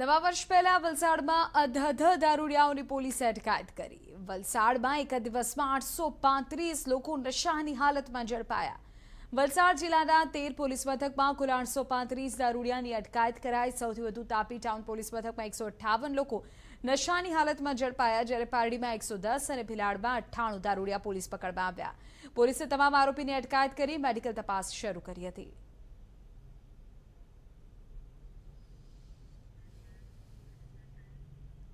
નવા વર્ષ પહેલા વલસાડમાં અધધ દારૂડિયાઓની પોલીસે અટકાયત કરી વલસાડમાં એક દિવસમાં આઠસો પાંત્રીસ લોકો નશાની હાલતમાં ઝડપાયા વલસાડ જિલ્લાના તેર પોલીસ મથકમાં કુલ આઠસો પાંત્રીસ દારૂડિયાની અટકાયત કરાઈ સૌથી વધુ તાપી ટાઉન પોલીસ મથકમાં એકસો અઠ્ઠાવન લોકો નશાની હાલતમાં ઝડપાયા જ્યારે પારડીમાં એકસો દસ અને ભિલાડમાં અઠ્ઠાણું દારૂડિયા પોલીસ પકડમાં આવ્યા પોલીસે તમામ આરોપીની અટકાયત કરી મેડિકલ તપાસ શરૂ કરી હતી